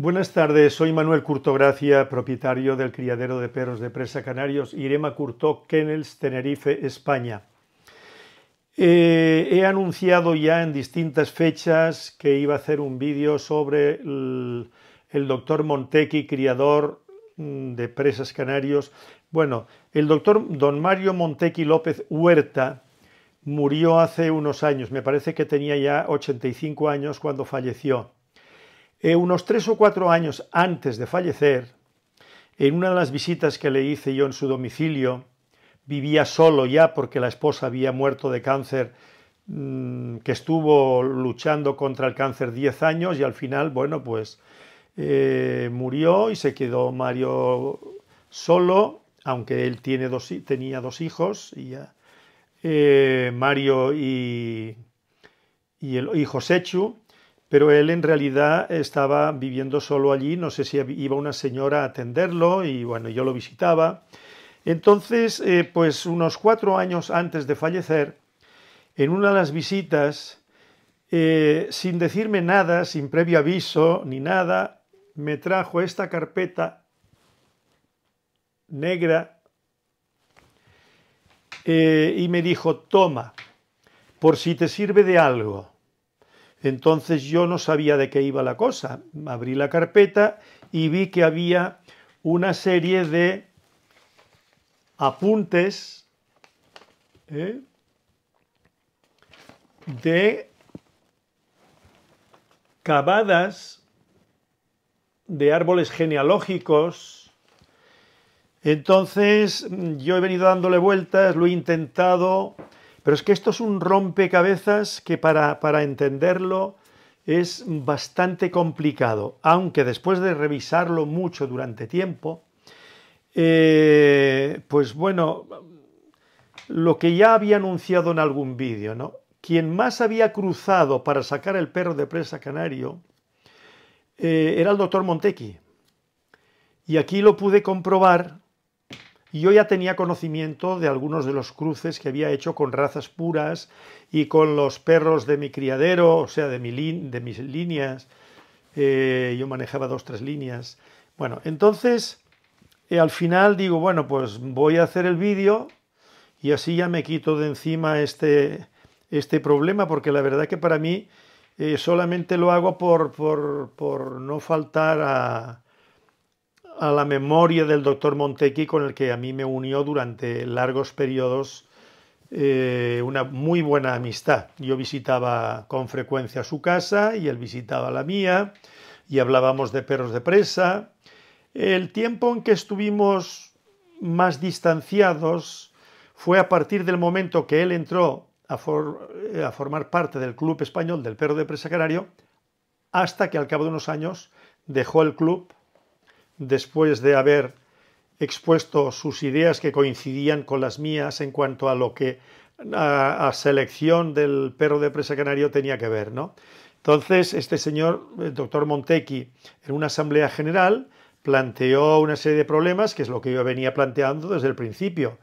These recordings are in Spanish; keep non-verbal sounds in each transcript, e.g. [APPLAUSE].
Buenas tardes, soy Manuel Curtogracia, propietario del criadero de perros de presa canarios Irema CURTO, Kennels, Tenerife, España. Eh, he anunciado ya en distintas fechas que iba a hacer un vídeo sobre el, el doctor Montequi, criador mm, de presas canarios. Bueno, el doctor don Mario Montequi López Huerta murió hace unos años, me parece que tenía ya 85 años cuando falleció eh, unos tres o cuatro años antes de fallecer, en una de las visitas que le hice yo en su domicilio, vivía solo ya porque la esposa había muerto de cáncer, mm, que estuvo luchando contra el cáncer 10 años y al final, bueno, pues eh, murió y se quedó Mario solo, aunque él tiene tenía dos hijos, y ya, eh, Mario y, y, el, hijo Sechu pero él en realidad estaba viviendo solo allí, no sé si iba una señora a atenderlo y bueno, yo lo visitaba. Entonces, eh, pues unos cuatro años antes de fallecer, en una de las visitas, eh, sin decirme nada, sin previo aviso ni nada, me trajo esta carpeta negra eh, y me dijo, toma, por si te sirve de algo. Entonces yo no sabía de qué iba la cosa. Abrí la carpeta y vi que había una serie de apuntes ¿eh? de cavadas de árboles genealógicos. Entonces yo he venido dándole vueltas, lo he intentado, pero es que esto es un rompecabezas que para, para entenderlo es bastante complicado, aunque después de revisarlo mucho durante tiempo, eh, pues bueno, lo que ya había anunciado en algún vídeo, ¿no? Quien más había cruzado para sacar el perro de presa canario eh, era el doctor Montequi. Y aquí lo pude comprobar y yo ya tenía conocimiento de algunos de los cruces que había hecho con razas puras y con los perros de mi criadero, o sea, de, mi de mis líneas. Eh, yo manejaba dos, tres líneas. Bueno, entonces eh, al final digo, bueno, pues voy a hacer el vídeo y así ya me quito de encima este, este problema, porque la verdad que para mí eh, solamente lo hago por, por, por no faltar a, a la memoria del doctor Montequi, con el que a mí me unió durante largos periodos eh, una muy buena amistad. Yo visitaba con frecuencia su casa y él visitaba la mía y hablábamos de perros de presa. El tiempo en que estuvimos más distanciados fue a partir del momento que él entró a, eh, a formar parte del Club Español del Perro de Presa Canario hasta que al cabo de unos años dejó el club después de haber expuesto sus ideas que coincidían con las mías en cuanto a lo que a, selección del perro de presa canario tenía que ver, ¿no? Entonces, este señor, el doctor Montequi en una asamblea general, planteó una serie de problemas, que es lo que yo venía planteando desde el principio.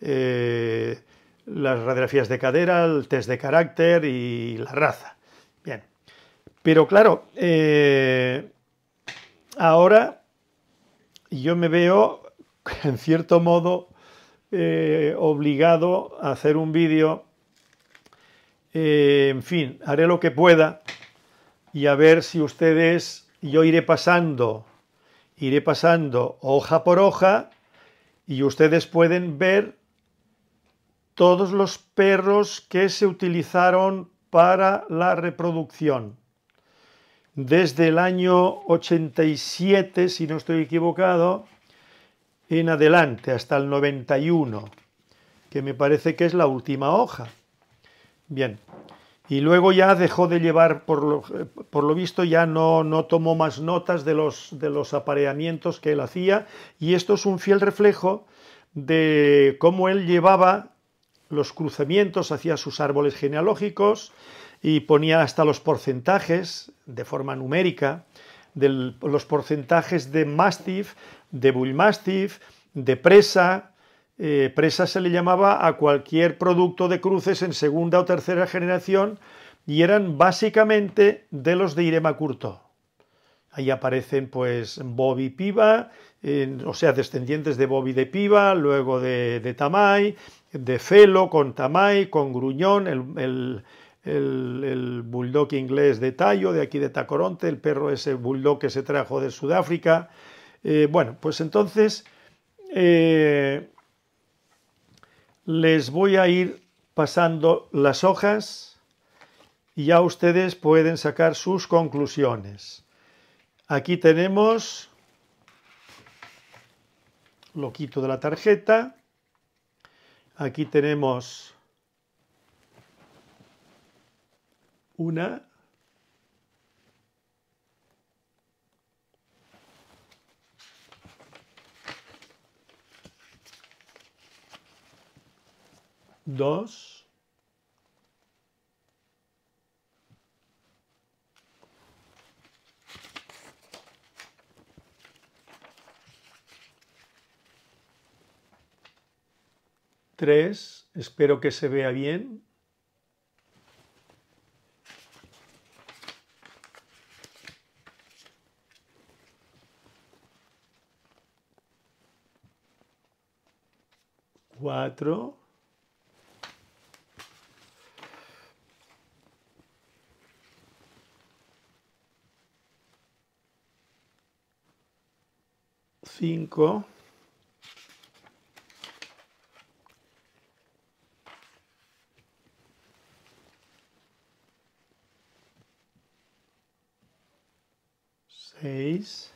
Eh, las radiografías de cadera, el test de carácter y la raza. Bien. Pero claro, eh, ahora yo me veo, [LAUGHS] en cierto modo, eh, obligado a hacer un vídeo. Eh, en fin, haré lo que pueda y a ver si ustedes, yo iré pasando, iré pasando hoja por hoja y ustedes pueden ver todos los perros que se utilizaron para la reproducción desde el año 87, si no estoy equivocado, en adelante, hasta el 91, que me parece que es la última hoja. Bien, y luego ya dejó de llevar, por lo, visto ya no, tomó más notas de los, de los apareamientos que él hacía, y esto es un fiel reflejo de cómo él llevaba los cruzamientos hacia sus árboles genealógicos, y ponía hasta los porcentajes de forma numérica de los porcentajes de mastiff, de bullmastiff, de presa. Eh, presa se le llamaba a cualquier producto de cruces en segunda o tercera generación y eran básicamente de los de Irema Curto. Ahí aparecen pues Bobby Piva, o sea, descendientes de Bobby de Piva, luego de, Tamay, de Felo con Tamay, con Gruñón, el el, bulldog inglés de Tallo, de aquí de Tacoronte, el perro ese bulldog que se trajo de Sudáfrica. Eh, bueno, pues entonces eh, les voy a ir pasando las hojas y ya ustedes pueden sacar sus conclusiones. Aquí tenemos, lo quito de la tarjeta, aquí tenemos una dos tres espero que se vea bien Cuatro. Cinco. Seis.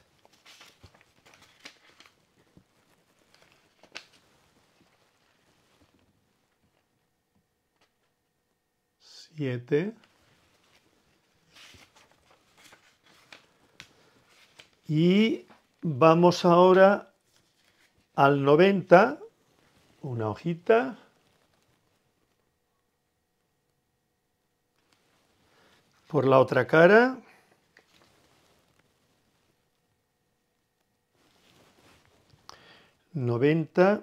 y vamos ahora al 90, una hojita. Por la otra cara. 90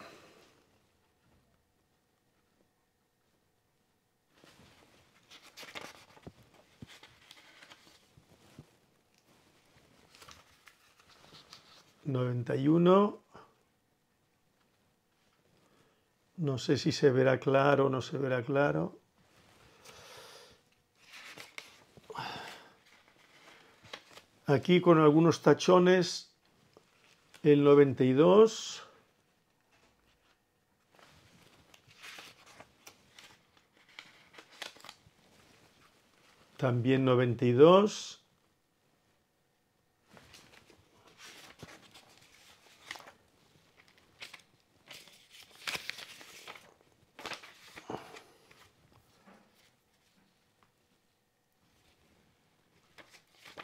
91. No sé si se verá claro o no se verá claro. Aquí con algunos tachones, el 92. También 92.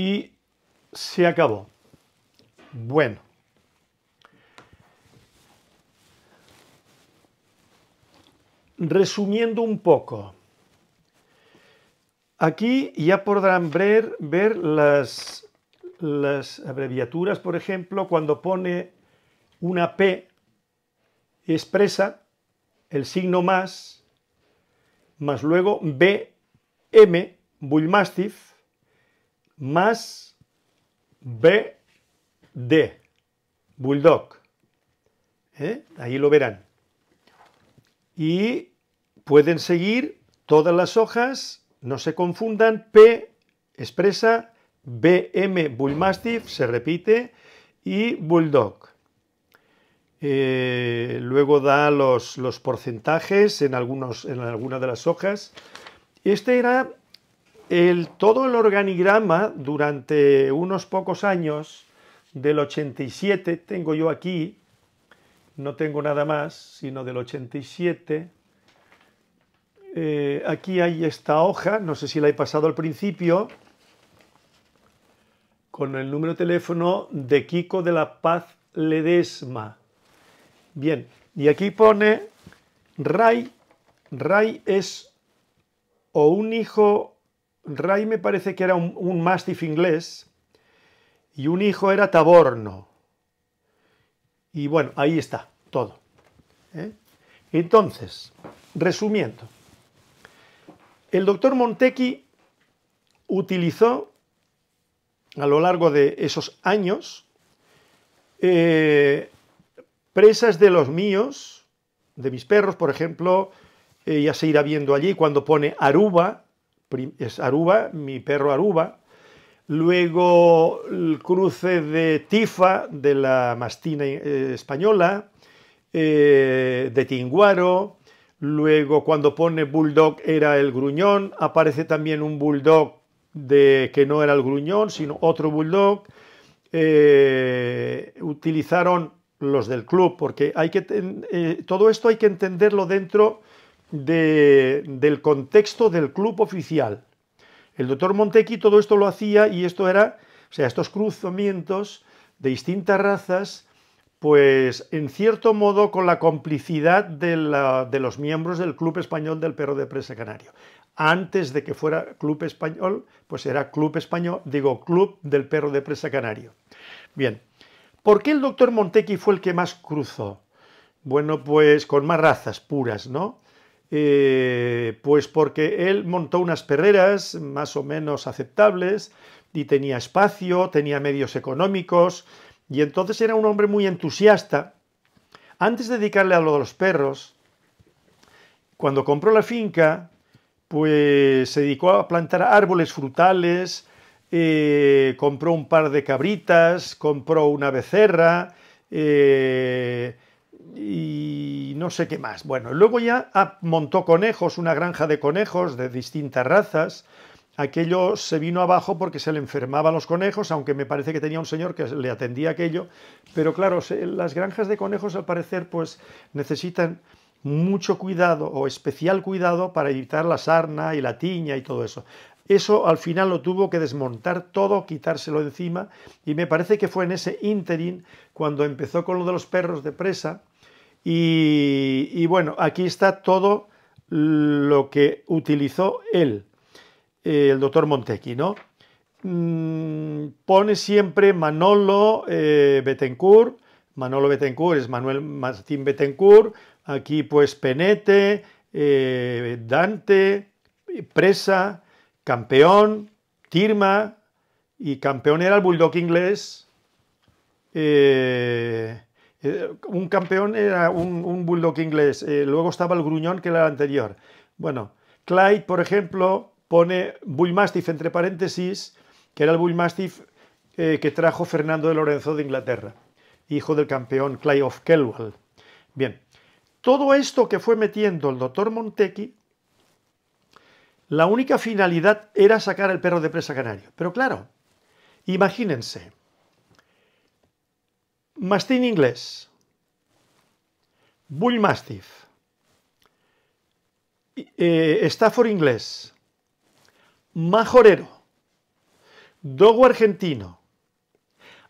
y se acabó. Bueno. Resumiendo un poco, aquí ya podrán ver, las, las abreviaturas, por ejemplo, cuando pone una P expresa el signo más, más luego B, M Bullmastiff, más BD, Bulldog. ¿Eh? Ahí lo verán. Y pueden seguir todas las hojas, no se confundan, P expresa, BM Bullmastiff se repite y Bulldog. Eh, luego da los, porcentajes en, algunos, en alguna de las hojas. Este era todo el organigrama durante unos pocos años, del 87, tengo yo aquí, no tengo nada más, sino del 87. Eh, aquí hay esta hoja, no sé si la he pasado al principio, con el número de teléfono de Kiko de la Paz Ledesma. Bien, y aquí pone Ray RAI es o un hijo Ray me parece que era un, mastiff inglés y un hijo era Taborno. Y bueno, ahí está todo. ¿eh? Entonces, resumiendo, el doctor Montecchi utilizó a lo largo de esos años eh, presas de los míos, de mis perros, por ejemplo, ya se irá viendo allí cuando pone Aruba, es Aruba, mi perro Aruba, luego el cruce de Tifa, de la mastina eh, española, eh, de Tinguaro, luego cuando pone bulldog era el gruñón, aparece también un bulldog de que no era el gruñón, sino otro bulldog, eh, utilizaron los del club, porque hay que, todo esto hay que entenderlo dentro del contexto del club oficial. El doctor Montequi todo esto lo hacía y esto era, o sea, estos cruzamientos de distintas razas, pues en cierto modo con la complicidad de, de los miembros del Club Español del Perro de Presa Canario. Antes de que fuera Club Español, pues era Club Español, digo, Club del Perro de Presa Canario. Bien, ¿por qué el doctor Montequi fue el que más cruzó? Bueno, pues con más razas puras, ¿no? Eh, pues porque él montó unas perreras más o menos aceptables y tenía espacio, tenía medios económicos y entonces era un hombre muy entusiasta. Antes de dedicarle a lo de los perros, cuando compró la finca, pues se dedicó a plantar árboles frutales, eh, compró un par de cabritas, compró una becerra, eh, y no sé qué más. Bueno, luego ya montó conejos, una granja de conejos de distintas razas. Aquello se vino abajo porque se le enfermaban los conejos, aunque me parece que tenía un señor que le atendía aquello. Pero claro, las granjas de conejos al parecer pues necesitan mucho cuidado o especial cuidado para evitar la sarna y la tiña y todo eso. Eso al final lo tuvo que desmontar todo, quitárselo encima y me parece que fue en ese ínterin cuando empezó con lo de los perros de presa y, bueno, aquí está todo lo que utilizó él, eh, el doctor Montequi, ¿no? Mm, pone siempre Manolo eh, Bettencourt, Manolo Betencourt es Manuel Martín Betencourt, aquí pues Penete, eh, Dante, Presa, Campeón, Tirma, y Campeón era el bulldog inglés, eh, un campeón era un, bulldog inglés, eh, luego estaba el gruñón que era el anterior. Bueno, Clyde, por ejemplo, pone Bullmastiff entre paréntesis, que era el Bullmastiff eh, que trajo Fernando de Lorenzo de Inglaterra, hijo del campeón Clyde of Kelwell. Bien, todo esto que fue metiendo el doctor Montequi, la única finalidad era sacar al perro de presa canario. Pero claro, imagínense, Mastín inglés, Bull Mastiff. Eh, Stafford inglés. Majorero. Dogo argentino.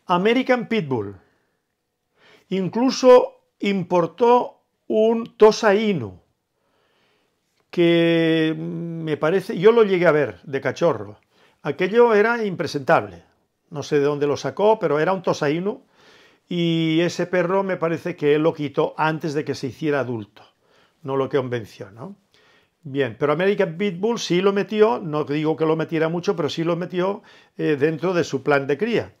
American Pitbull. Incluso importó un Tosa Inu que me parece, yo lo llegué a ver de cachorro. Aquello era impresentable. No sé de dónde lo sacó, pero era un Tosa Inu y ese perro me parece que él lo quitó antes de que se hiciera adulto, no lo que convenció, ¿no? Bien, pero American Pitbull sí lo metió, no digo que lo metiera mucho, pero sí lo metió eh, dentro de su plan de cría.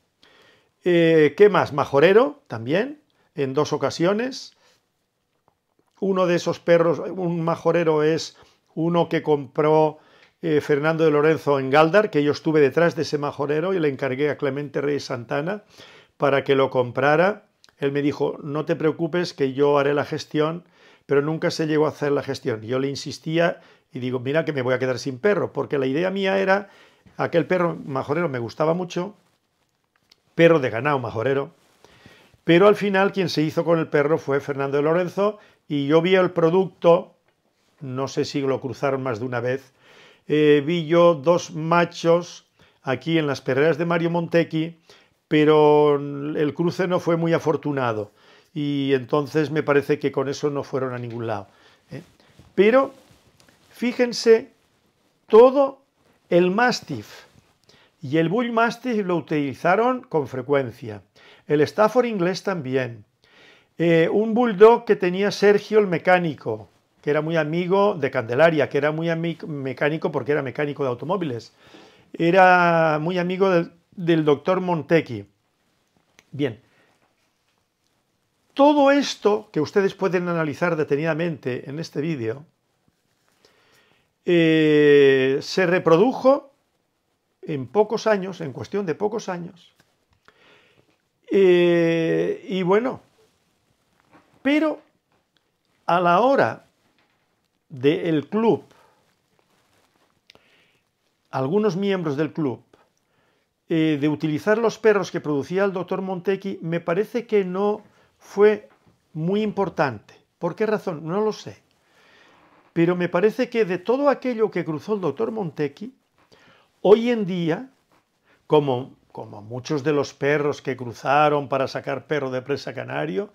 Eh, ¿Qué más? Majorero también, en dos ocasiones. Uno de esos perros, un majorero es uno que compró eh, Fernando de Lorenzo en Galdar, que yo estuve detrás de ese majorero y le encargué a Clemente Reyes Santana para que lo comprara, él me dijo, no te preocupes que yo haré la gestión, pero nunca se llegó a hacer la gestión. Yo le insistía y digo, mira que me voy a quedar sin perro, porque la idea mía era, aquel perro majorero me gustaba mucho, perro de ganado majorero, pero al final quien se hizo con el perro fue Fernando Lorenzo y yo vi el producto, no sé si lo cruzaron más de una vez, eh, vi yo dos machos aquí en las perreras de Mario Montequi, pero el cruce no fue muy afortunado y entonces me parece que con eso no fueron a ningún lado. ¿eh? Pero fíjense todo el mastiff y el bull mastiff lo utilizaron con frecuencia. El Stafford inglés también. Eh, un bulldog que tenía Sergio el mecánico, que era muy amigo de Candelaria, que era muy mecánico porque era mecánico de automóviles. Era muy amigo del del doctor Montecchi. Bien, todo esto que ustedes pueden analizar detenidamente en este vídeo eh, se reprodujo en pocos años, en cuestión de pocos años. Eh, y bueno, pero a la hora del club, algunos miembros del club eh, de utilizar los perros que producía el doctor Montequi, me parece que no fue muy importante. ¿Por qué razón? No lo sé. Pero me parece que de todo aquello que cruzó el doctor Montequi, hoy en día, como, muchos de los perros que cruzaron para sacar perro de presa canario,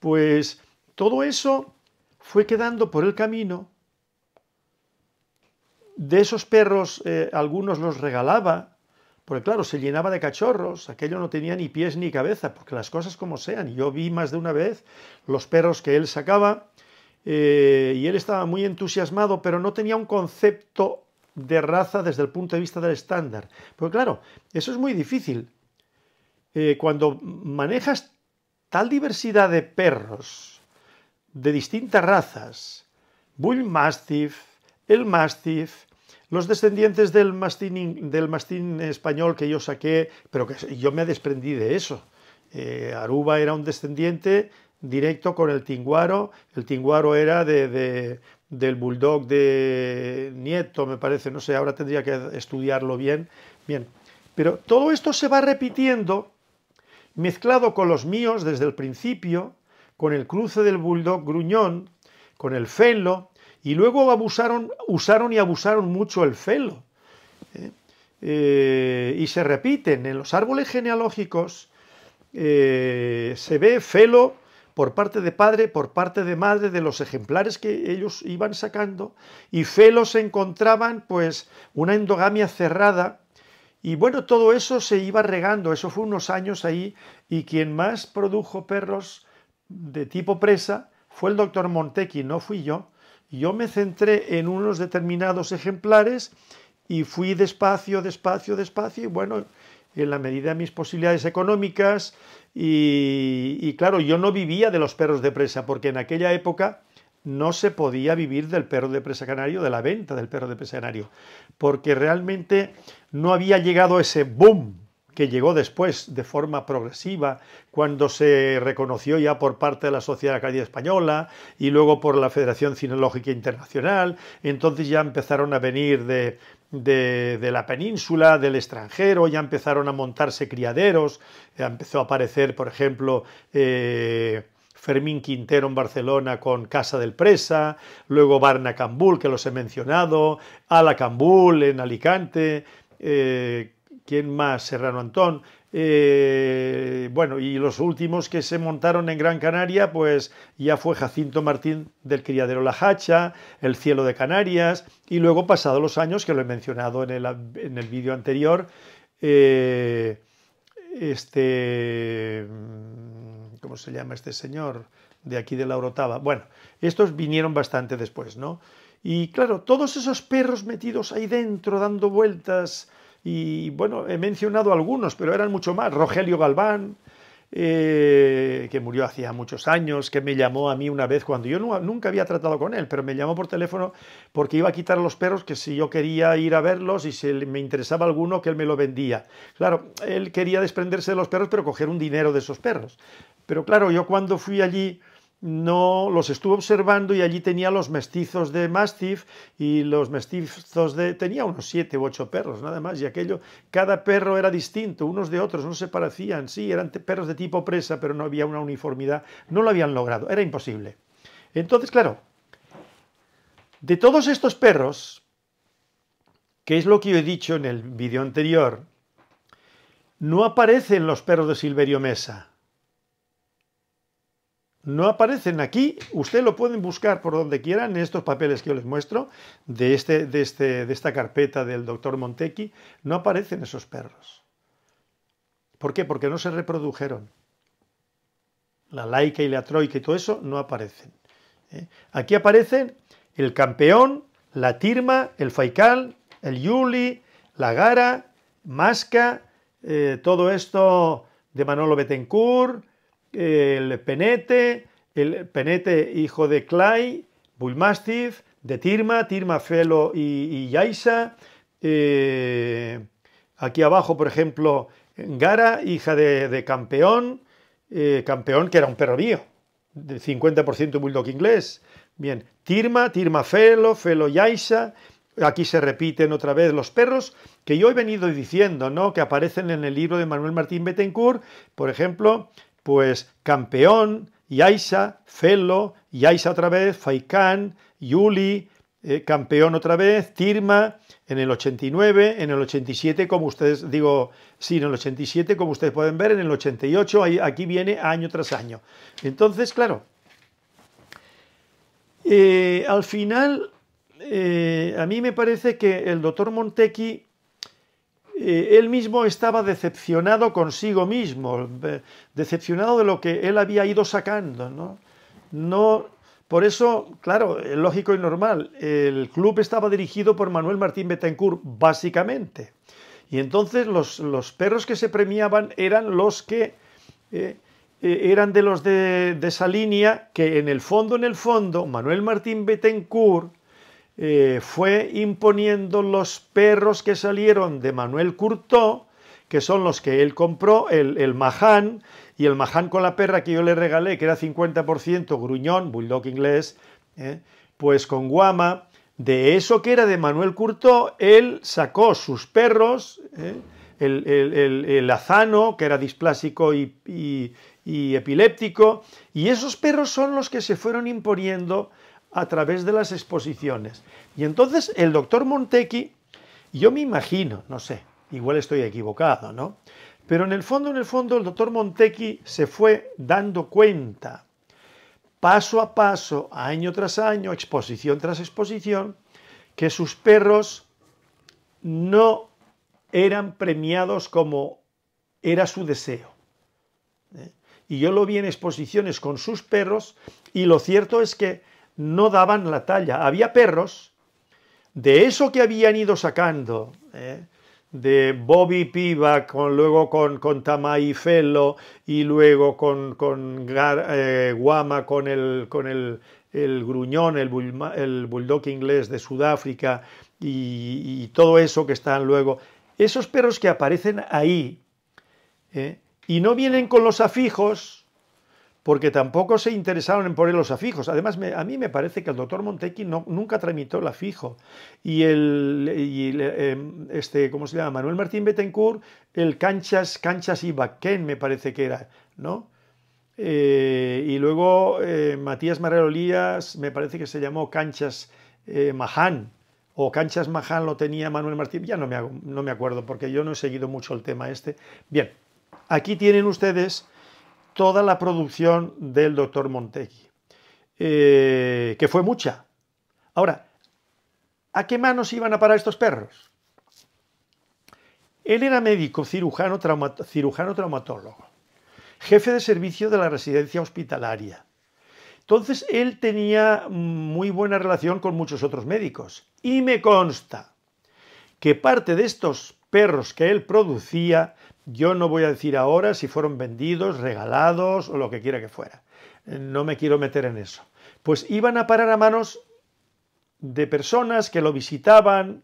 pues todo eso fue quedando por el camino. De esos perros, eh, algunos los regalaba, porque claro, se llenaba de cachorros, aquello no tenía ni pies ni cabeza, porque las cosas como sean. Yo vi más de una vez los perros que él sacaba eh, y él estaba muy entusiasmado, pero no tenía un concepto de raza desde el punto de vista del estándar. Porque claro, eso es muy difícil. Eh, cuando manejas tal diversidad de perros de distintas razas, Bull Mastiff, el Mastiff, los descendientes del mastín, del mastín español que yo saqué, pero que yo me desprendí de eso. Eh, Aruba era un descendiente directo con el Tinguaro. El Tinguaro era de, del bulldog de Nieto, me parece, no sé, ahora tendría que estudiarlo bien. Bien, pero todo esto se va repitiendo, mezclado con los míos desde el principio, con el cruce del bulldog gruñón, con el fenlo, y luego abusaron, usaron y abusaron mucho el felo. ¿eh? Eh, y se repiten, en los árboles genealógicos eh, se ve felo por parte de padre, por parte de madre, de los ejemplares que ellos iban sacando, y felo se encontraban pues una endogamia cerrada, y bueno, todo eso se iba regando, eso fue unos años ahí, y quien más produjo perros de tipo presa fue el doctor Montequi no fui yo, yo me centré en unos determinados ejemplares y fui despacio, despacio, despacio y bueno, en la medida de mis posibilidades económicas y, y claro, yo no vivía de los perros de presa porque en aquella época no se podía vivir del perro de presa canario, de la venta del perro de presa canario, porque realmente no había llegado ese boom que llegó después de forma progresiva, cuando se reconoció ya por parte de la Sociedad Academia Española y luego por la Federación Cinológica Internacional, entonces ya empezaron a venir de, la península, del extranjero, ya empezaron a montarse criaderos, empezó a aparecer, por ejemplo, eh, Fermín Quintero en Barcelona con Casa del Presa, luego Barna Cambul, que los he mencionado, Ala Cambul en Alicante, eh, ¿Quién más? Serrano Antón. Eh, bueno, y los últimos que se montaron en Gran Canaria, pues ya fue Jacinto Martín del Criadero La Hacha, El Cielo de Canarias, y luego, pasados los años, que lo he mencionado en el, vídeo anterior, eh, este. Mm, ¿Cómo se llama este señor? De aquí de la Orotava. Bueno, estos vinieron bastante después, ¿no? Y claro, todos esos perros metidos ahí dentro, dando vueltas, y bueno, he mencionado algunos, pero eran mucho más. Rogelio Galván, eh, que murió hacía muchos años, que me llamó a mí una vez cuando yo nunca había tratado con él, pero me llamó por teléfono porque iba a quitar los perros, que si yo quería ir a verlos y si me interesaba alguno, que él me lo vendía. Claro, él quería desprenderse de los perros, pero coger un dinero de esos perros. Pero claro, yo cuando fui allí no los estuve observando y allí tenía los mestizos de Mastiff y los mestizos de tenía unos siete u ocho perros nada más y aquello cada perro era distinto unos de otros no se parecían sí eran perros de tipo presa pero no había una uniformidad no lo habían logrado era imposible entonces claro de todos estos perros que es lo que yo he dicho en el vídeo anterior no aparecen los perros de Silverio Mesa no aparecen aquí. Usted lo pueden buscar por donde quieran en estos papeles que yo les muestro, de, este, de, este, de esta carpeta del doctor Montequi. No aparecen esos perros. ¿Por qué? Porque no se reprodujeron. La laica y la troika y todo eso no aparecen. ¿eh? Aquí aparecen el campeón, la tirma, el faical, el yuli, la gara, masca, eh, todo esto de Manolo Betencourt, el Penete, el Penete hijo de Clay, Bullmastiff, de Tirma, Tirma, Felo y, Yaisa. Eh, aquí abajo, por ejemplo, Gara, hija de, Campeón, eh, Campeón que era un perro mío, del 50% bulldog inglés. Bien, Tirma, Tirma Felo, Felo Yaisa. Aquí se repiten otra vez los perros que yo he venido diciendo, ¿no? Que aparecen en el libro de Manuel Martín Betancourt, por ejemplo, pues Campeón, Yaisa, Felo, Yaisa otra vez, Faikán, Yuli, eh, Campeón otra vez, Tirma, en el 89, en el 87, como ustedes, digo, sí, en el 87, como ustedes pueden ver, en el 88, aquí viene año tras año. Entonces, claro, eh, al final, eh, a mí me parece que el doctor Montequi eh, él mismo estaba decepcionado consigo mismo, decepcionado de lo que él había ido sacando, ¿no? por eso, claro, lógico y normal, el club estaba dirigido por Manuel Martín Betancourt, básicamente. Y entonces los, perros que se premiaban eran los que eh, eh, eran de los de, de esa línea que en el fondo, en el fondo, Manuel Martín Betancourt eh, fue imponiendo los perros que salieron de Manuel Curtó, que son los que él compró, el, el y el Mahán con la perra que yo le regalé, que era 50% gruñón, bulldog inglés, eh, pues con guama, de eso que era de Manuel Curtó, él sacó sus perros, eh, el, el, azano, que era displásico y epiléptico, y esos perros son los que se fueron imponiendo a través de las exposiciones. Y entonces el doctor Montequi yo me imagino, no sé, igual estoy equivocado, ¿no? Pero en el fondo, en el fondo, el doctor Montequi se fue dando cuenta, paso a paso, año tras año, exposición tras exposición, que sus perros no eran premiados como era su deseo. ¿eh? Y yo lo vi en exposiciones con sus perros y lo cierto es que no daban la talla. Había perros de eso que habían ido sacando, ¿eh? de Bobby Piva, con, luego con, con Tamay y luego con, eh, Guama, con el, con el, el gruñón, el, bulldog inglés de Sudáfrica y, todo eso que están luego. Esos perros que aparecen ahí ¿eh? y no vienen con los afijos, porque tampoco se interesaron en poner los afijos. Además, a mí me parece que el doctor Montequi nunca tramitó el afijo. Y el, em, este, ¿cómo se llama? Manuel Martín Betancourt, el Canchas, Canchas y Baquén, me parece que era, ¿no? Eh, y luego eh, Matías Matías Lías, me parece que se llamó Canchas eh, Mahan. o Canchas Mahan lo tenía Manuel Martín, ya no me, no me acuerdo, porque yo no he seguido mucho el tema este. Bien, aquí tienen ustedes toda la producción del doctor Montegui, eh, que fue mucha. Ahora, ¿a qué manos iban a parar estos perros? Él era médico, cirujano, cirujano traumatólogo, jefe de servicio de la residencia hospitalaria. Entonces él tenía muy buena relación con muchos otros médicos. Y me consta que parte de estos perros que él producía yo no voy a decir ahora si fueron vendidos, regalados o lo que quiera que fuera. Eh, no me quiero meter en eso. Pues iban a parar a manos de personas que lo visitaban.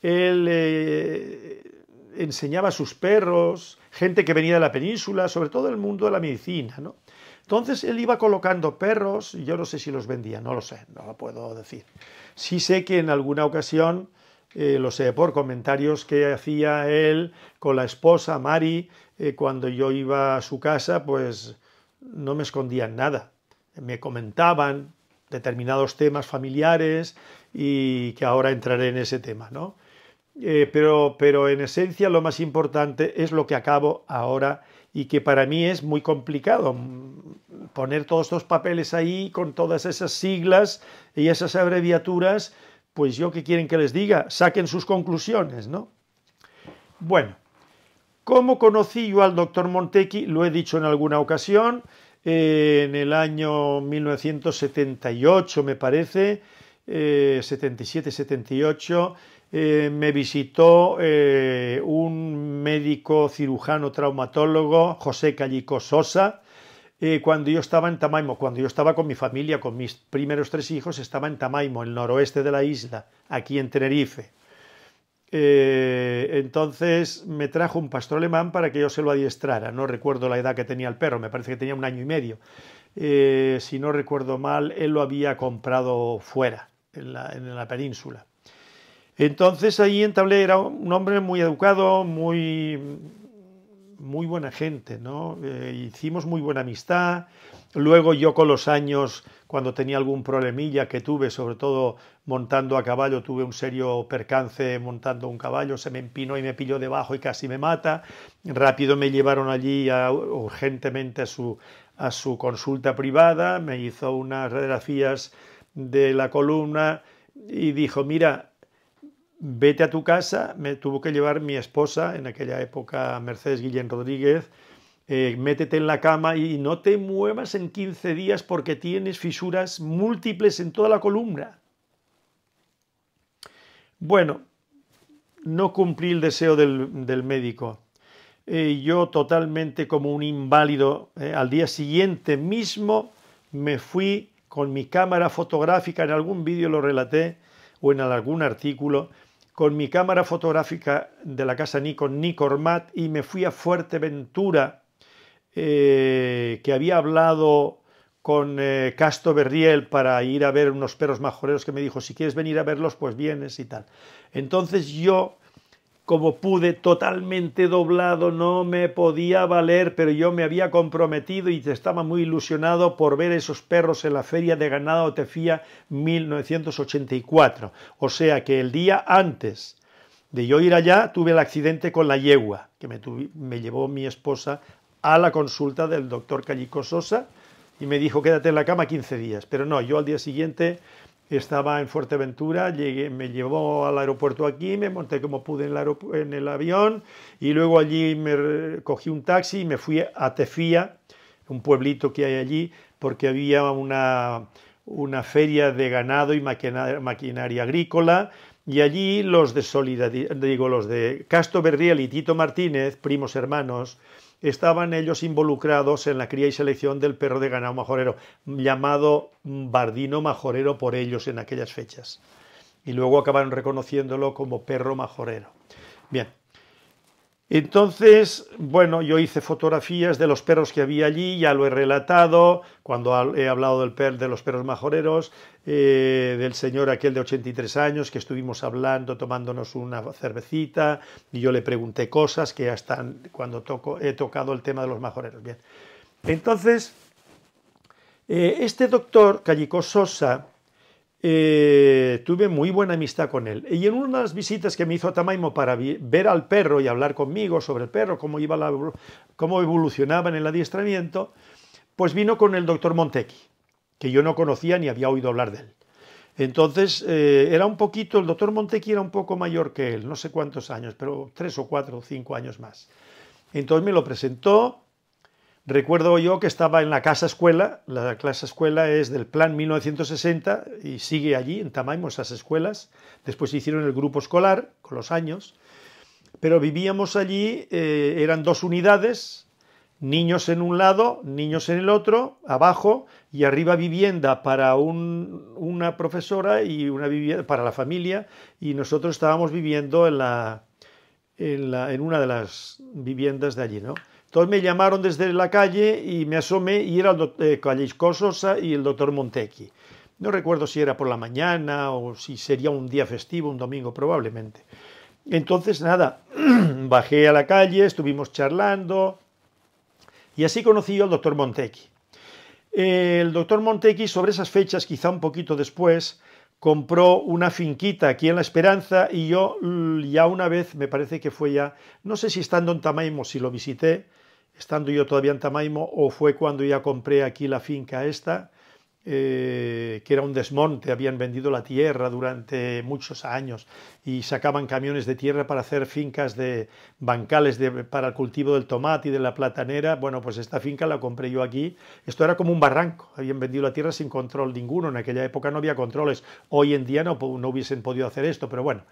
Él eh, enseñaba sus perros, gente que venía de la península, sobre todo el mundo de la medicina. Entonces él iba colocando perros, yo no sé si los vendía, no lo sé, no lo puedo decir. Sí sé que en alguna ocasión eh, lo sé por comentarios que hacía él con la esposa Mari eh, cuando yo iba a su casa, pues no me escondían nada. Me comentaban determinados temas familiares y que ahora entraré en ese tema, ¿no? Eh, pero, pero en esencia lo más importante es lo que acabo ahora y que para mí es muy complicado poner todos estos papeles ahí con todas esas siglas y esas abreviaturas pues yo qué quieren que les diga, saquen sus conclusiones, ¿no? Bueno, ¿cómo conocí yo al doctor Montequi? Lo he dicho en alguna ocasión, eh, en el año 1978 me parece, 77-78, eh, eh, me visitó un médico cirujano traumatólogo, José Callico Sosa, eh, cuando yo estaba en Tamaimo, cuando yo estaba con mi familia, con mis primeros tres hijos, estaba en Tamaimo, el noroeste de la isla, aquí en Tenerife. Eh, entonces me trajo un pastor alemán para que yo se lo adiestrara. No recuerdo la edad que tenía el perro, me parece que tenía un año y medio. Eh, si no recuerdo mal, él lo había comprado fuera, en la, península. Entonces ahí en era un hombre muy educado, muy muy buena gente, ¿no? Eh, hicimos muy buena amistad. Luego yo con los años, cuando tenía algún problemilla que tuve, sobre todo montando a caballo, tuve un serio percance montando un caballo, se me empinó y me pilló debajo y casi me mata. Rápido me llevaron allí urgentemente a su, a su consulta privada, me hizo unas radiografías de la columna y dijo, mira, vete a tu casa, me tuvo que llevar mi esposa, en aquella época Mercedes Guillén Rodríguez, eh, métete en la cama y no te muevas en 15 días porque tienes fisuras múltiples en toda la columna. Bueno, no cumplí el deseo del, médico. Eh, yo totalmente como un inválido, eh, al día siguiente mismo me fui con mi cámara fotográfica, en algún vídeo lo relaté o en algún artículo, con mi cámara fotográfica de la casa Nikon, Nikormat, y me fui a Fuerteventura, eh, que había hablado con eh, Castro Casto Berriel para ir a ver unos perros majoreros que me dijo, si quieres venir a verlos, pues vienes y tal. Entonces yo como pude, totalmente doblado, no me podía valer, pero yo me había comprometido y estaba muy ilusionado por ver esos perros en la feria de ganado Tefía 1984. O sea que el día antes de yo ir allá tuve el accidente con la yegua, que me, me llevó mi esposa a la consulta del doctor Callico Sosa y me dijo quédate en la cama 15 días. Pero no, yo al día siguiente estaba en Fuerteventura, llegué, me llevó al aeropuerto aquí, me monté como pude en el, avión y luego allí me cogí un taxi y me fui a Tefía, un pueblito que hay allí, porque había una, feria de ganado y maquinaria, agrícola y allí los de digo, los de Castro Berriel y Tito Martínez, primos hermanos, estaban ellos involucrados en la cría y selección del perro de ganado majorero, llamado bardino majorero por ellos en aquellas fechas. Y luego acabaron reconociéndolo como perro majorero. Bien, entonces, bueno, yo hice fotografías de los perros que había allí, ya lo he relatado, cuando he hablado del per, de los perros majoreros, eh, del señor aquel de 83 años que estuvimos hablando, tomándonos una cervecita, y yo le pregunté cosas que ya están, cuando he tocado el tema de los majoreros. Bien. Entonces, eh, este doctor, Callico Sosa, eh, tuve muy buena amistad con él. Y en una de las visitas que me hizo a Tamaimo para ver al perro y hablar conmigo sobre el perro, cómo, iba la, cómo evolucionaba en el adiestramiento, pues vino con el doctor Montequi, que yo no conocía ni había oído hablar de él. Entonces, eh, era un poquito, el doctor Montequi era un poco mayor que él, no sé cuántos años, pero tres o cuatro o cinco años más. Entonces me lo presentó, Recuerdo yo que estaba en la casa escuela, la casa escuela es del plan 1960 y sigue allí en Tamaimo esas escuelas, después hicieron el grupo escolar con los años, pero vivíamos allí, eh, eran dos unidades, niños en un lado, niños en el otro, abajo y arriba vivienda para una profesora y una vivienda para la familia y nosotros estábamos viviendo en, en una de las viviendas de allí, ¿no? Entonces me llamaron desde la calle y me asomé y era el doctor eh, y el doctor Montequi. No recuerdo si era por la mañana o si sería un día festivo, un domingo probablemente. Entonces, nada, [CLEARS THROAT] bajé a la calle, estuvimos charlando y así conocí al doctor Montequi. El doctor Montequi, sobre esas fechas, quizá un poquito después, compró una finquita aquí en La Esperanza y yo ya una vez, me parece que fue ya, no sé si estando en Tamaimo, si lo visité, estando yo todavía en Tamaimo, o fue cuando ya compré aquí la finca esta, eh, que era un desmonte, habían vendido la tierra durante muchos años y sacaban camiones de tierra para hacer fincas de bancales para el cultivo del tomate y de la platanera. Bueno, pues esta finca la compré yo aquí. Esto era como un barranco, habían vendido la tierra sin control ninguno, en aquella época no había controles. Hoy en día no, no hubiesen podido hacer esto, pero bueno.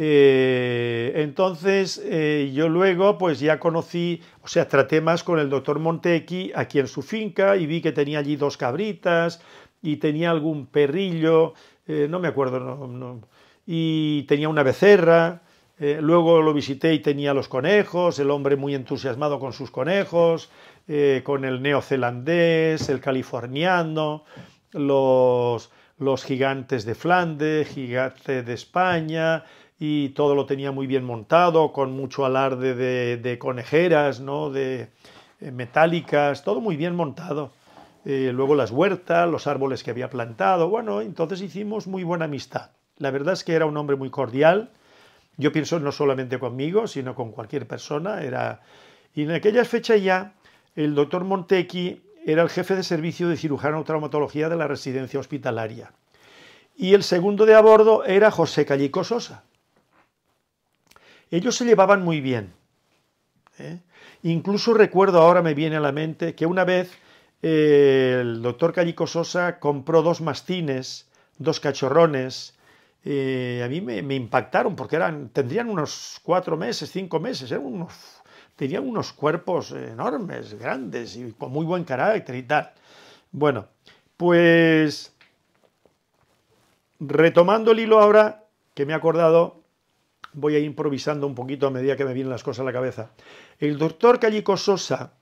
Eh, entonces, eh, yo luego, pues ya conocí, o sea, traté más con el doctor Montequi aquí en su finca y vi que tenía allí dos cabritas y tenía algún perrillo, eh, no me acuerdo, y tenía una becerra. luego lo visité y tenía los conejos, el hombre muy entusiasmado con sus conejos, con el neozelandés, el californiano, los, los gigantes de Flandes, gigante de España, y todo lo tenía muy bien montado, con mucho alarde de, conejeras, ¿no? de eh, metálicas, todo muy bien montado. Eh, luego las huertas, los árboles que había plantado, bueno, entonces hicimos muy buena amistad. La verdad es que era un hombre muy cordial, yo pienso no solamente conmigo, sino con cualquier persona. Era... Y en aquellas fechas ya, el doctor Montequi era el jefe de servicio de cirujano traumatología de la residencia hospitalaria. Y el segundo de a bordo era José Callico Sosa ellos se llevaban muy bien. ¿eh? Incluso recuerdo, ahora me viene a la mente, que una vez eh, el doctor Callico Sosa compró dos mastines, dos cachorrones. Eh, a mí me, impactaron porque eran, tendrían unos cuatro meses, cinco meses, tenían unos cuerpos enormes, grandes y con muy buen carácter y tal. Bueno, pues retomando el hilo ahora que me he acordado, voy a ir improvisando un poquito a medida que me vienen las cosas a la cabeza. El doctor Callico Sosa,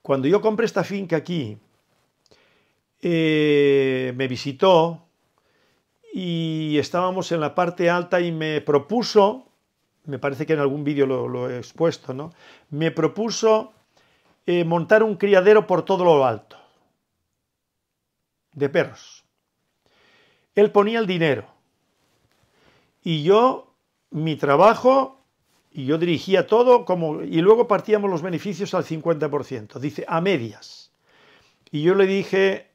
cuando yo compré esta finca aquí, eh, me visitó y estábamos en la parte alta y me propuso, me parece que en algún vídeo lo, he expuesto, ¿no? Me propuso eh, montar un criadero por todo lo alto de perros. Él ponía el dinero y yo mi trabajo y yo dirigía todo como, y luego partíamos los beneficios al 50%, dice, a medias. Y yo le dije,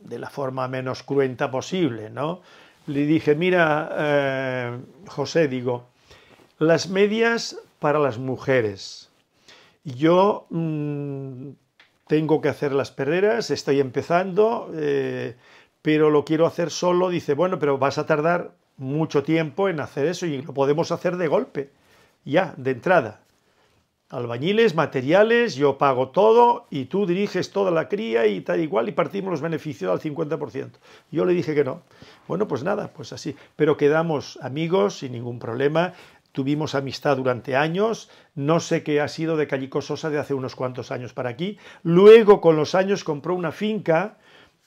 de la forma menos cruenta posible, ¿no? Le dije, mira, eh, José, digo, las medias para las mujeres. Yo mm, tengo que hacer las perreras, estoy empezando, eh, pero lo quiero hacer solo. Dice, bueno, pero vas a tardar mucho tiempo en hacer eso y lo podemos hacer de golpe, ya, de entrada. Albañiles, materiales, yo pago todo y tú diriges toda la cría y tal igual y partimos los beneficios al 50%. Yo le dije que no. Bueno, pues nada, pues así. Pero quedamos amigos sin ningún problema tuvimos amistad durante años, no sé qué ha sido de Callicososa de hace unos cuantos años para aquí, luego con los años compró una finca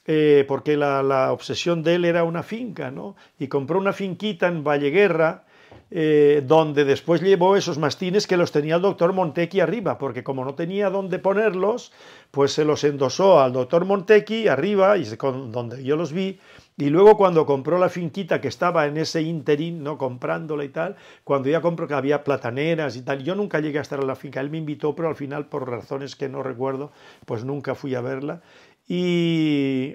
eh, porque la, obsesión de él era una finca, ¿no? Y compró una finquita en Valleguerra, eh, donde después llevó esos mastines que los tenía el doctor Montequi arriba, porque como no tenía dónde ponerlos, pues se los endosó al doctor Montequi arriba, y donde yo los vi, y luego cuando compró la finquita que estaba en ese interín, ¿no? comprándola y tal, cuando ya compró que había plataneras y tal, yo nunca llegué a estar en la finca, él me invitó, pero al final por razones que no recuerdo, pues nunca fui a verla y,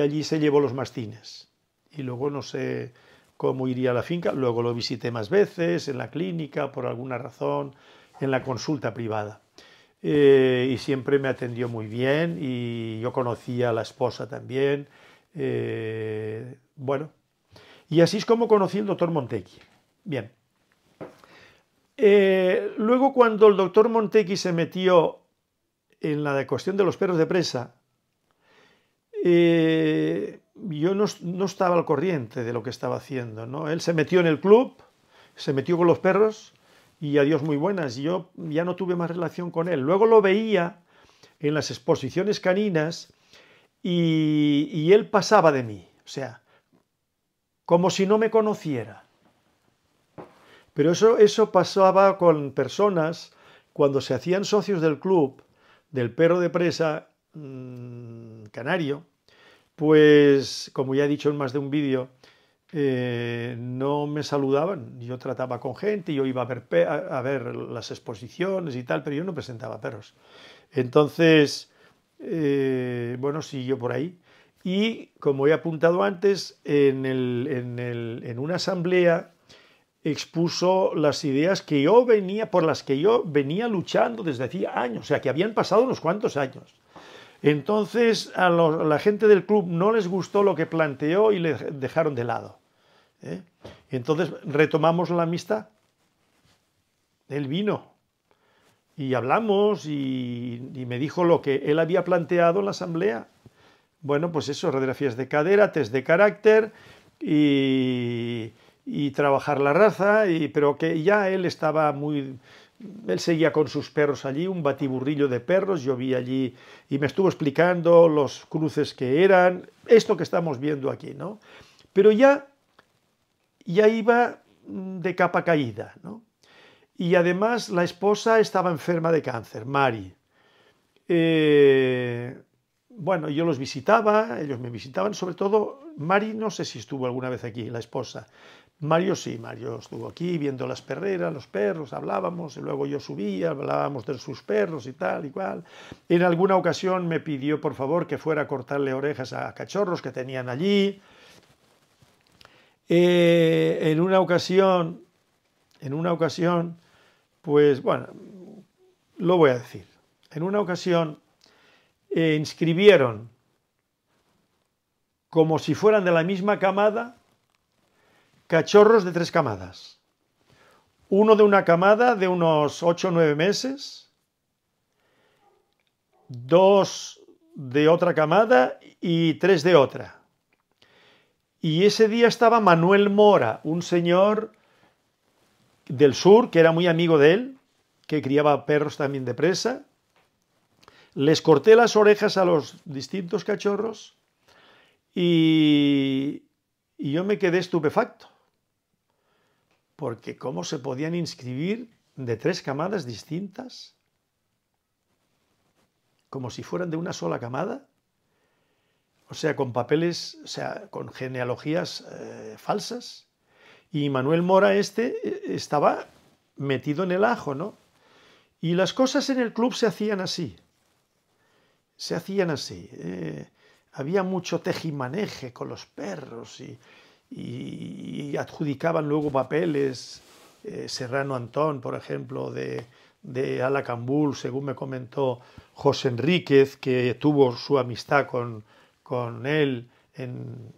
allí se llevó los mastines. Y luego no sé cómo iría a la finca, luego lo visité más veces, en la clínica, por alguna razón, en la consulta privada. Eh, y siempre me atendió muy bien y yo conocía a la esposa también. Eh, bueno, y así es como conocí al doctor Montequi. Bien. Eh, luego cuando el doctor Montequi se metió en la cuestión de los perros de presa, eh, yo no, estaba al corriente de lo que estaba haciendo. ¿no? Él se metió en el club, se metió con los perros y adiós muy buenas. Yo ya no tuve más relación con él. Luego lo veía en las exposiciones caninas y, él pasaba de mí, o sea, como si no me conociera. Pero eso, eso pasaba con personas cuando se hacían socios del club, del perro de presa mm, canario, pues como ya he dicho en más de un vídeo, eh, no me saludaban. Yo trataba con gente, yo iba a ver, a ver, las exposiciones y tal, pero yo no presentaba perros. Entonces, eh, bueno, siguió por ahí. Y como he apuntado antes, en, en, una asamblea expuso las ideas que yo venía, por las que yo venía luchando desde hacía años, o sea, que habían pasado unos cuantos años. Entonces a la gente del club no les gustó lo que planteó y le dejaron de lado. ¿eh? Entonces retomamos la amistad. Él vino y hablamos y, me dijo lo que él había planteado en la asamblea. Bueno, pues eso, radiografías de cadera, test de carácter y, trabajar la raza, y, pero que ya él estaba muy él seguía con sus perros allí, un batiburrillo de perros, yo vi allí y me estuvo explicando los cruces que eran, esto que estamos viendo aquí, ¿no? Pero ya, ya iba mm, de capa caída, ¿no? Y además la esposa estaba enferma de cáncer, Mari. Eh, bueno, yo los visitaba, ellos me visitaban, sobre todo Mari, no sé si estuvo alguna vez aquí, la esposa, Mario sí, Mario estuvo aquí viendo las perreras, los perros, hablábamos, y luego yo subía, hablábamos de sus perros y tal y cual. En alguna ocasión me pidió, por favor, que fuera a cortarle orejas a cachorros que tenían allí. Eh, en una ocasión, en una ocasión, pues bueno, lo voy a decir. En una ocasión eh, inscribieron como si fueran de la misma camada cachorros de tres camadas. Uno de una camada de unos 8 o 9 meses, dos de otra camada y tres de otra. Y ese día estaba Manuel Mora, un señor del sur que era muy amigo de él, que criaba perros también de presa. Les corté las orejas a los distintos cachorros y, y yo me quedé estupefacto porque ¿cómo se podían inscribir de tres camadas distintas? Como si fueran de una sola camada. O sea, con papeles, o sea, con genealogías eh, falsas. Y Manuel Mora este eh, estaba metido en el ajo, ¿no? Y las cosas en el club se hacían así. Se hacían así. Eh, había mucho tejimaneje con los perros y y, adjudicaban luego papeles, eh, Serrano Antón, por ejemplo, de, de Alacambul, según me comentó José Enríquez, que tuvo su amistad con, él en,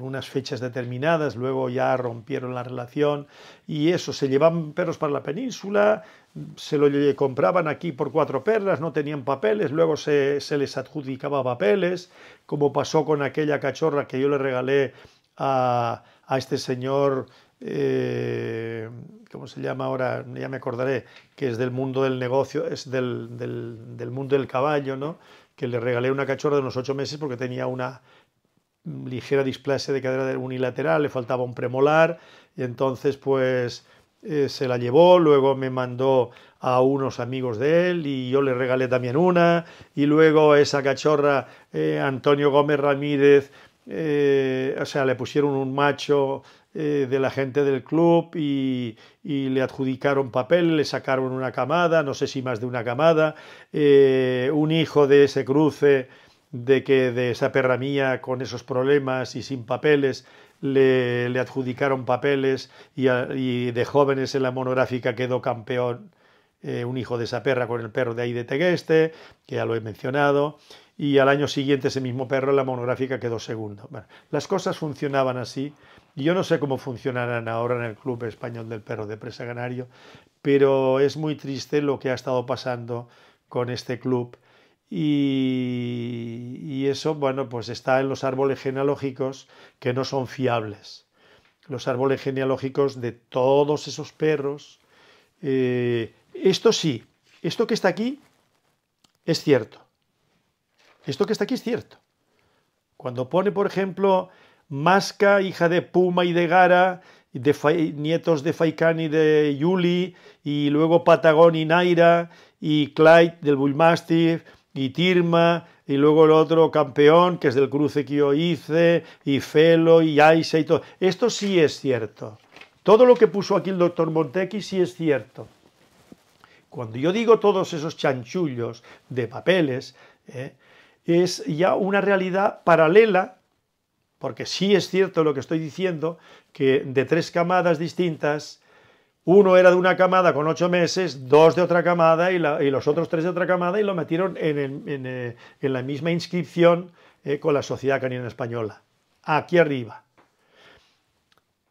unas fechas determinadas, luego ya rompieron la relación y eso, se llevaban perros para la península, se lo compraban aquí por cuatro perlas, no tenían papeles, luego se, se les adjudicaba papeles, como pasó con aquella cachorra que yo le regalé a, este señor, eh, ¿cómo se llama ahora? Ya me acordaré, que es del mundo del negocio, es del, del, mundo del caballo, ¿no? Que le regalé una cachorra de unos ocho meses porque tenía una ligera displasia de cadera unilateral, le faltaba un premolar, y entonces pues eh, se la llevó, luego me mandó a unos amigos de él y yo le regalé también una, y luego esa cachorra, eh, Antonio Gómez Ramírez, eh, o sea, le pusieron un macho eh, de la gente del club y, le adjudicaron papel, le sacaron una camada, no sé si más de una camada, eh, un hijo de ese cruce de que de esa perra mía con esos problemas y sin papeles le, adjudicaron papeles y de jóvenes en la monográfica quedó campeón eh, un hijo de esa perra con el perro de ahí de Tegueste, que ya lo he mencionado, y al año siguiente ese mismo perro en la monográfica quedó segundo. las cosas funcionaban así, y yo no sé cómo funcionarán ahora en el Club Español del Perro de Presa Canario, pero es muy triste lo que ha estado pasando con este club. Y, eso, bueno, pues está en los árboles genealógicos que no son fiables. Los árboles genealógicos de todos esos perros eh, esto sí, esto que está aquí es cierto. Esto que está aquí es cierto. Cuando pone, por ejemplo, Masca, hija de Puma y de Gara, de nietos de Faikán y de Yuli, y luego Patagón y Naira, y Clyde del Bullmastiff, y Tirma, y luego el otro campeón, que es del cruce que yo hice, y Felo, y Aisa, y todo. Esto sí es cierto. Todo lo que puso aquí el doctor Montequi sí es cierto. Cuando yo digo todos esos chanchullos de papeles, ¿eh? es ya una realidad paralela, porque sí es cierto lo que estoy diciendo, que de tres camadas distintas, uno era de una camada con ocho meses, dos de otra camada y, los otros tres de otra camada y lo metieron en, eh, la misma inscripción eh, con la Sociedad Canina Española, aquí arriba.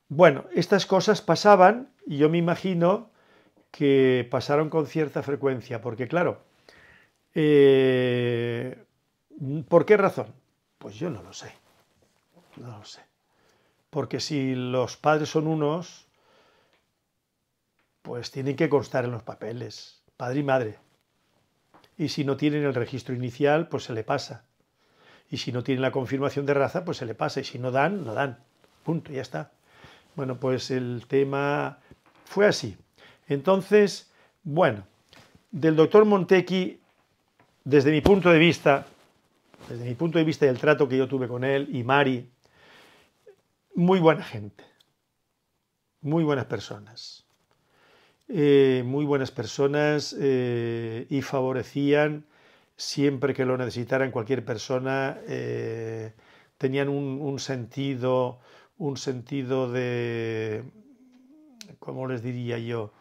Bueno, estas cosas pasaban y yo me imagino que pasaron con cierta frecuencia, porque claro, eh, ¿por qué razón? Pues yo no lo sé, no lo sé. Porque si los padres son unos, pues tienen que constar en los papeles, padre y madre. Y si no tienen el registro inicial, pues se le pasa. Y si no tienen la confirmación de raza, pues se le pasa. Y si no dan, no dan. Punto, ya está. Bueno, pues el tema fue así. Entonces, bueno, del doctor Montequi, desde mi punto de vista, desde mi punto de vista y el trato que yo tuve con él y Mari, muy buena gente, muy buenas personas, eh, muy buenas personas eh, y favorecían siempre que lo necesitaran cualquier persona, eh, tenían un, sentido, un sentido de, ¿cómo les diría yo?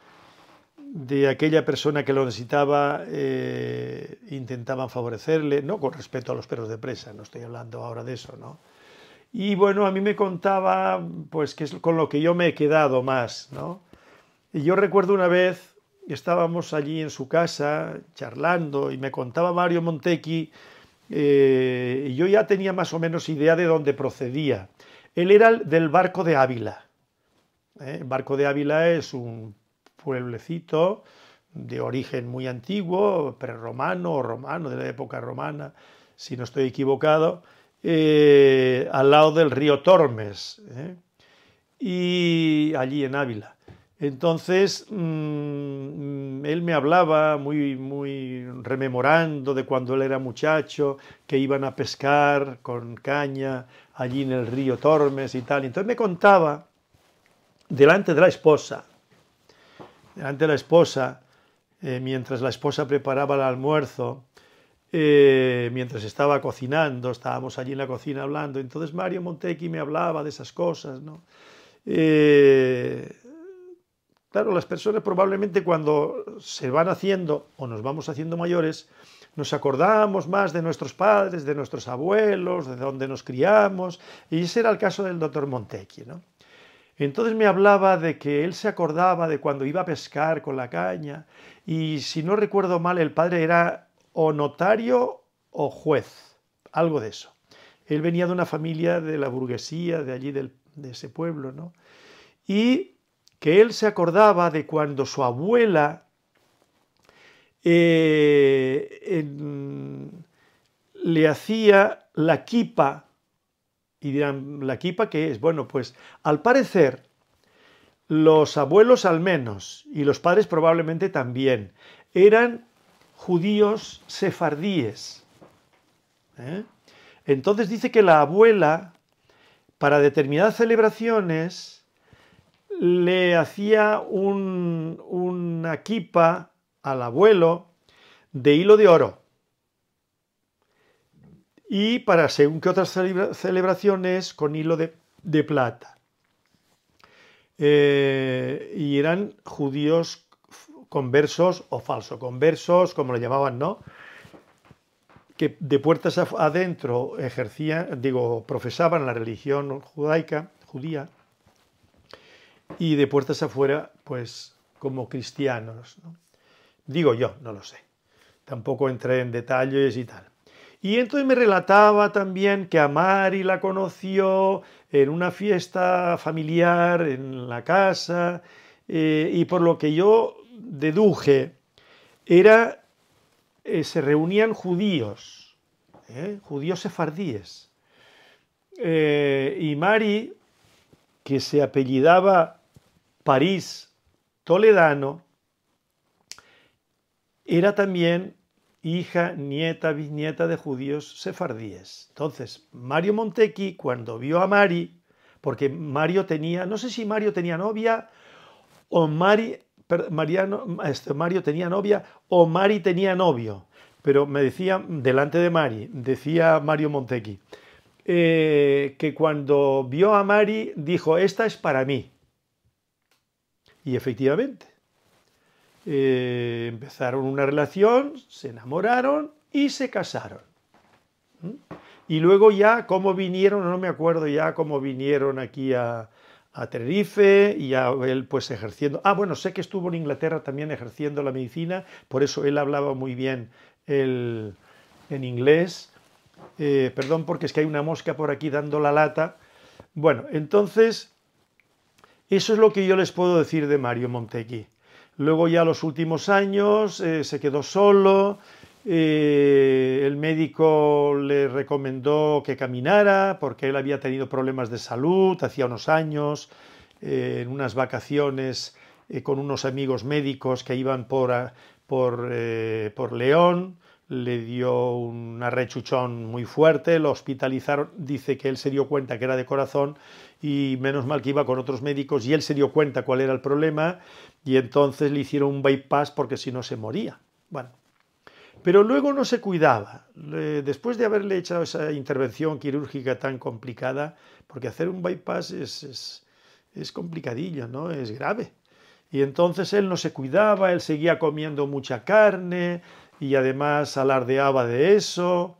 de aquella persona que lo necesitaba eh, intentaban favorecerle, no con respeto a los perros de presa, no estoy hablando ahora de eso, ¿no? Y bueno, a mí me contaba, pues, que es con lo que yo me he quedado más, ¿no? Y yo recuerdo una vez, estábamos allí en su casa charlando y me contaba Mario Montequi, eh, y yo ya tenía más o menos idea de dónde procedía. Él era del barco de Ávila. ¿eh? El barco de Ávila es un pueblecito de origen muy antiguo, prerromano o romano, de la época romana, si no estoy equivocado, eh, al lado del río Tormes, ¿eh? y allí en Ávila. Entonces, mm, él me hablaba muy, muy rememorando de cuando él era muchacho, que iban a pescar con caña allí en el río Tormes y tal. Entonces me contaba, delante de la esposa, ante la esposa, eh, mientras la esposa preparaba el almuerzo, eh, mientras estaba cocinando, estábamos allí en la cocina hablando, entonces Mario Montequi me hablaba de esas cosas, ¿no? Eh, claro, las personas probablemente cuando se van haciendo o nos vamos haciendo mayores, nos acordamos más de nuestros padres, de nuestros abuelos, de donde nos criamos, y ese era el caso del doctor Montequi, ¿no? Entonces me hablaba de que él se acordaba de cuando iba a pescar con la caña y si no recuerdo mal el padre era o notario o juez, algo de eso. Él venía de una familia de la burguesía, de allí de ese pueblo, ¿no? Y que él se acordaba de cuando su abuela eh, le hacía la quipa y dirán, ¿la equipa qué es? Bueno, pues al parecer, los abuelos al menos, y los padres probablemente también, eran judíos sefardíes. ¿eh? Entonces dice que la abuela, para determinadas celebraciones, le hacía una equipa al abuelo de hilo de oro y para según que otras celebraciones con hilo de, plata. Eh, y eran judíos conversos o falsos conversos, como lo llamaban, ¿no? Que de puertas adentro ejercían, digo, profesaban la religión judaica, judía, y de puertas afuera, pues como cristianos, Digo yo, no lo sé. Tampoco entré en detalles y tal. Y entonces me relataba también que a Mari la conoció en una fiesta familiar en la casa eh, y por lo que yo deduje era eh, se reunían judíos, ¿eh? judíos sefardíes. y Mari, que se apellidaba París Toledano, era también hija, nieta, bisnieta de judíos sefardíes. Entonces, Mario Montequi, cuando vio a Mari, porque Mario tenía, no sé si Mario tenía novia o Mari, este, Mario tenía novia o Mari tenía novio, pero me decía, delante de Mari, decía Mario Montequi, eh, que cuando vio a Mari dijo, esta es para mí. Y efectivamente, eh, empezaron una relación, se enamoraron y se casaron. ¿Mm? Y luego ya cómo vinieron, no me acuerdo ya cómo vinieron aquí a, a Tenerife y a él pues ejerciendo. Ah, bueno, sé que estuvo en Inglaterra también ejerciendo la medicina, por eso él hablaba muy bien el, en inglés. Eh, perdón porque es que hay una mosca por aquí dando la lata. Bueno, entonces, eso es lo que yo les puedo decir de Mario Montequi. Luego ya los últimos años eh, se quedó solo, eh, el médico le recomendó que caminara porque él había tenido problemas de salud hacía unos años, eh, en unas vacaciones con unos amigos médicos que iban por, por, por León, le dio un arrechuchón muy fuerte, lo hospitalizaron, dice que él se dio cuenta que era de corazón y menos mal que iba con otros médicos y él se dio cuenta cuál era el problema y entonces le hicieron un bypass porque si no se moría. Bueno, pero luego no se cuidaba. Después de haberle hecho esa intervención quirúrgica tan complicada, porque hacer un bypass es, es, es complicadillo, ¿no? Es grave. Y entonces él no se cuidaba, él seguía comiendo mucha carne y además alardeaba de eso.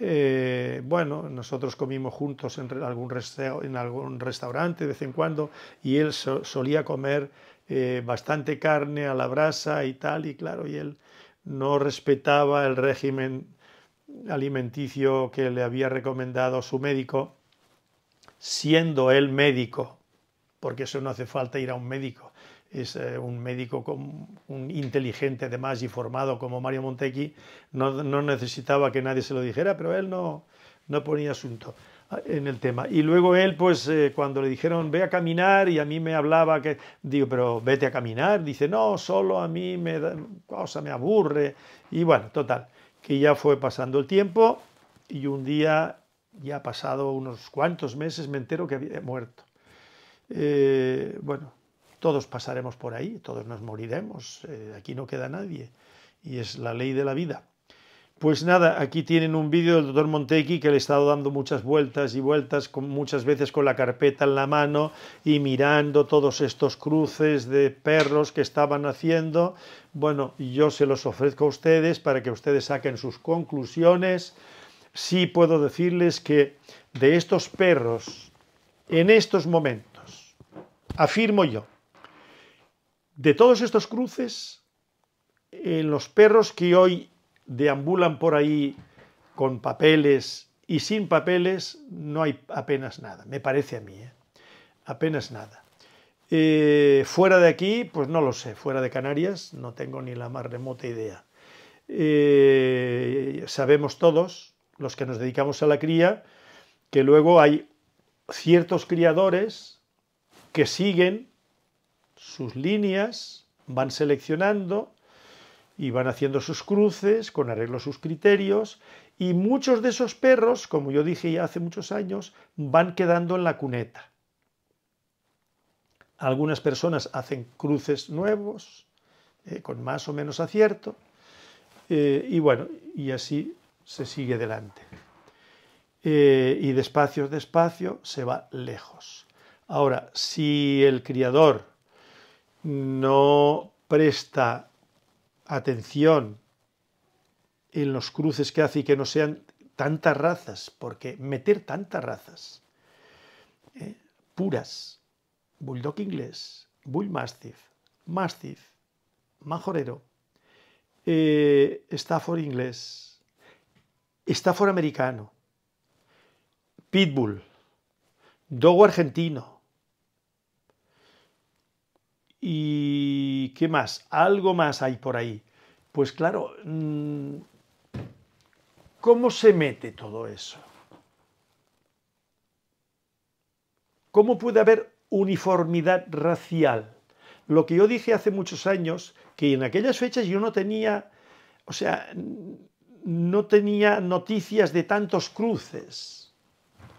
Eh, bueno, nosotros comimos juntos en algún, restaurante de vez en cuando y él solía comer eh, bastante carne a la brasa y tal, y claro, y él no respetaba el régimen alimenticio que le había recomendado su médico, siendo él médico, porque eso no hace falta ir a un médico es eh, un médico con, un inteligente además y formado como Mario Montequi no, necesitaba que nadie se lo dijera, pero él no, no ponía asunto ah, en el tema. Y luego él, pues eh, cuando le dijeron, ve a caminar, y a mí me hablaba que, digo, pero vete a caminar, dice, no, solo a mí me cosa, me aburre. Y bueno, total, que ya fue pasando el tiempo y un día, ya pasado unos cuantos meses, me entero que había muerto. Eh, bueno, todos pasaremos por ahí, todos nos moriremos, eh, aquí no queda nadie y es la ley de la vida. Pues nada, aquí tienen un vídeo del doctor Montequi que le he estado dando muchas vueltas y vueltas, muchas veces con la carpeta en la mano y mirando todos estos cruces de perros que estaban haciendo. Bueno, yo se los ofrezco a ustedes para que ustedes saquen sus conclusiones. Sí puedo decirles que de estos perros, en estos momentos, afirmo yo, de todos estos cruces, en los perros que hoy deambulan por ahí con papeles y sin papeles, no hay apenas nada, me parece a mí, ¿eh? apenas nada. Eh, fuera de aquí, pues no lo sé, fuera de Canarias, no tengo ni la más remota idea. Eh, sabemos todos, los que nos dedicamos a la cría, que luego hay ciertos criadores que siguen sus líneas, van seleccionando y van haciendo sus cruces con arreglo a sus criterios y muchos de esos perros, como yo dije ya hace muchos años, van quedando en la cuneta. Algunas personas hacen cruces nuevos, eh, con más o menos acierto, eh, y bueno, y así se sigue adelante. Eh, y despacio, despacio, se va lejos. Ahora, si el criador no presta atención en los cruces que hace y que no sean tantas razas, porque meter tantas razas ¿eh? puras, bulldog inglés, bull mastiff, mastiff, majorero, eh, Stafford inglés, Stafford americano, pitbull, dogo argentino, ¿Y qué más? Algo más hay por ahí. Pues claro, mm, ¿cómo se mete todo eso? ¿Cómo puede haber uniformidad racial? Lo que yo dije hace muchos años, que en aquellas fechas yo no tenía, o sea, no tenía noticias de tantos cruces.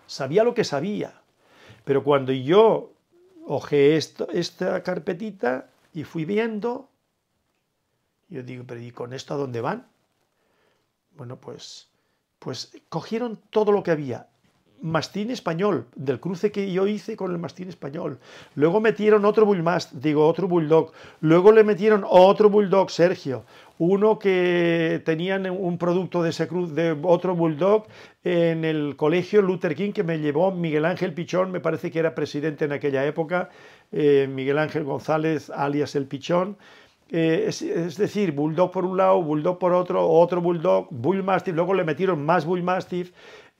Sabía lo que sabía. Pero cuando yo oje esto, esta carpetita y fui viendo. Yo digo, pero ¿y con esto a dónde van? Bueno, pues, pues cogieron todo lo que había. Mastín español, del cruce que yo hice con el mastín español. Luego metieron otro bullmast, digo otro bulldog. Luego le metieron otro bulldog, Sergio uno que tenían un producto de, ese cruz, de otro Bulldog en el colegio Luther King que me llevó Miguel Ángel Pichón, me parece que era presidente en aquella época, eh, Miguel Ángel González, alias el Pichón. Eh, es, es, decir, Bulldog por un lado, Bulldog por otro, otro Bulldog, Bullmastiff, luego le metieron más Bullmastiff,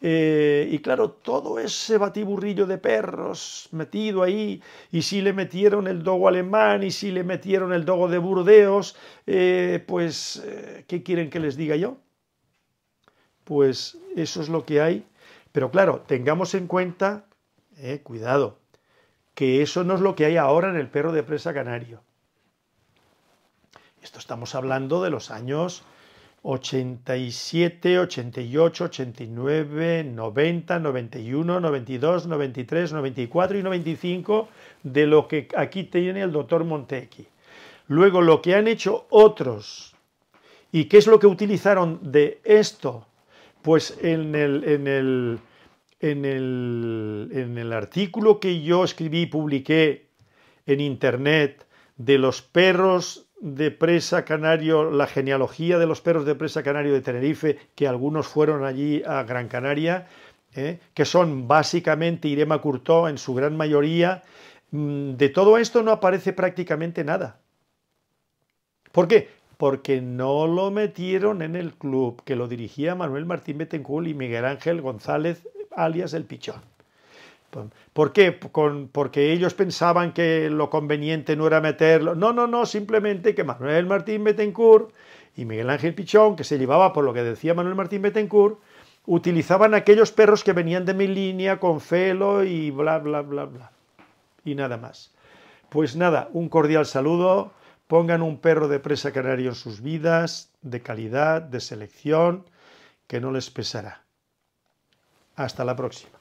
eh, y claro, todo ese batiburrillo de perros metido ahí, y si le metieron el dogo alemán, y si le metieron el dogo de Burdeos, eh, pues, eh, ¿qué quieren que les diga yo? Pues eso es lo que hay. Pero claro, tengamos en cuenta, cuidado, que eso no es lo que hay ahora en el perro de presa canario. Esto estamos hablando de los años 87, 88, 89, 90, 91, 92, 93, 94 y 95 de lo que aquí tiene el doctor Montequi. Luego lo que han hecho otros y qué es lo que utilizaron de esto, pues en el, en el, en el, en el artículo que yo escribí y publiqué en internet de los perros de presa canario, la genealogía de los perros de presa canario de Tenerife, que algunos fueron allí a Gran Canaria, ¿eh? que son básicamente Irema Curtó en su gran mayoría, mm, de todo esto no aparece prácticamente nada. ¿Por qué? Porque no lo metieron en el club que lo dirigía Manuel Martín Betancourt y Miguel Ángel González, alias El Pichón. ¿Por qué? porque ellos pensaban que lo conveniente no era meterlo. No, no, no, simplemente que Manuel Martín Betancourt y Miguel Ángel Pichón, que se llevaba por lo que decía Manuel Martín Betancourt, utilizaban aquellos perros que venían de mi línea con felo y bla, bla, bla, bla. Y nada más. Pues nada, un cordial saludo. Pongan un perro de presa canario en sus vidas, de calidad, de selección, que no les pesará. Hasta la próxima.